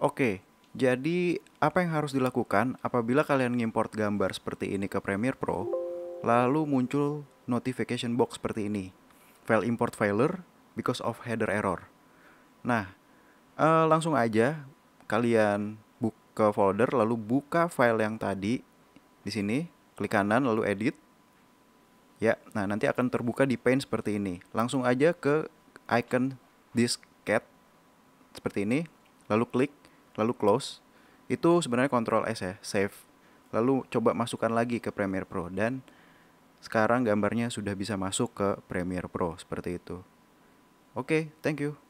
Oke, jadi apa yang harus dilakukan apabila kalian ngimport gambar seperti ini ke Premiere Pro, lalu muncul notification box seperti ini. File import failure because of header error. Nah, eh, langsung aja kalian buka folder lalu buka file yang tadi di sini, klik kanan lalu edit. Ya, nah nanti akan terbuka di pane seperti ini. Langsung aja ke icon disket seperti ini, lalu klik lalu close. Itu sebenarnya kontrol S ya, save. Lalu coba masukkan lagi ke Premiere Pro dan sekarang gambarnya sudah bisa masuk ke Premiere Pro seperti itu. Oke, okay, thank you.